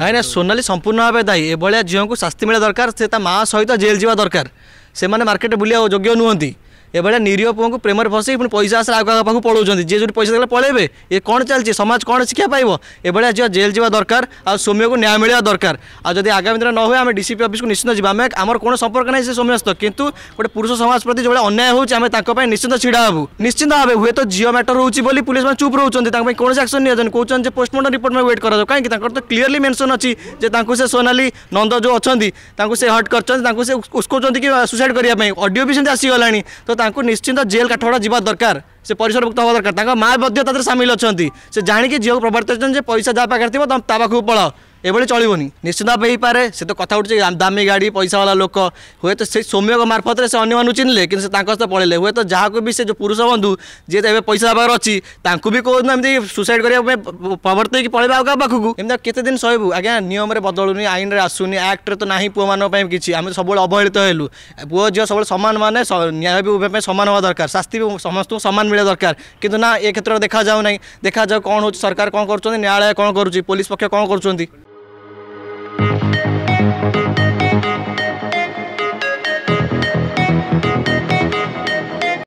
ନାଇଁ ନାଇଁ ସୋନାଲି ସମ୍ପୂର୍ଣ୍ଣ ଭାବେ ଦାୟୀ ଏଭଳିଆ ଝିଅଙ୍କୁ ଶାସ୍ତି ମିଳିବା ଦରକାର ସେ ତା ମାଆ ସହିତ ଜେଲ୍ ଯିବା ଦରକାର ସେମାନେ ମାର୍କେଟରେ ବୁଲିବା ଯୋଗ୍ୟ ନୁହନ୍ତି एभिया निरीह पुव को प्रेम में पुणी पैसा आसा आगे पाक पढ़ाऊँ जे जो पैसा देखे पलैबे ये कौन चलती समाज कौन शिक्षा पाव एभिया झील जेल जावा दरकार आ सौम्य को न्याय मिलवा दरकार जब आगामी दिन न हुए आम डीसीपी अफिस को निश्चित जी आम आम कौन संपर्क नहीं से सौम्यस्त कितु गोटे पुरुष समाज प्रति जो अन्याय होता निश्चिंत निश्चित ढड़ा हूँ निश्चित भाव हूँ तो झील मैटर हो पुलिस मैं चुप रोचे कौन से एक्शन नहीं कौन से पोस्टमर्टम रिपोर्ट में वेट करा कहीं तो क्लीयरली मेनसन अच्छी से सोनाली नंद जो अच्छा से हट कर सुसाइड करने अडियो भी आसीगला तो ତାଙ୍କୁ ନିଶ୍ଚିନ୍ତ ଜେଲ୍ କାଠଗଡ଼ା ଯିବା ଦରକାର ସେ ପରିସରଭୁକ୍ତ ହେବା ଦରକାର ତାଙ୍କ ମା ମଧ୍ୟ ତା ଦେହରେ ସାମିଲ ଅଛନ୍ତି ସେ ଜାଣିକି ଝିଅକୁ ପ୍ରବର୍ତ୍ତାଇଛନ୍ତି ଯେ ପଇସା ଯାହା ପାଖରେ ଥିବ ତା ପାଖକୁ ପଳାଅ এভাবে চলবনি নিশ্চিত ভাবে হয়েপরে সে তো কথা উঠছে দামি গাড়ি পয়সাওয়ালা লোক হুয়েত সেই সৌম্যক মারফতরে সে অন্য মানুষ চিহ্নলে কিন্তু সে তাঁর সহ পড়াইলে হুয়েত যাকে বি সে যে পুরুষ বন্ধু যে এবার পয়সা পাখে অছি তাঁকু বি কোথাও এমনি সুসাইড করা প্রবর্তাই পড়াইবা আগে পাখক এমনি কেতে দিন সহবু আজ্ঞা নিয়মরে বদলুনি আইনরে আসুনি আক্টরে তো না পুয়া মানুষ কিছু আমি সবুলে অবহেলিত হেলু পুয় ঝিও সবুলে সমান মানে ন্যায় বি উভয় সমান হওয়া দরকার শাস্তি বি সমস্ত সমান মিলা দরকার কিন্তু না এ ক্ষেত্রে দেখা যাও না দেখা যাও কম হচ্ছে সরকার কম করছেন ন্যায়ালয় কম করুছি পুলিশ পক্ষ কম করছেন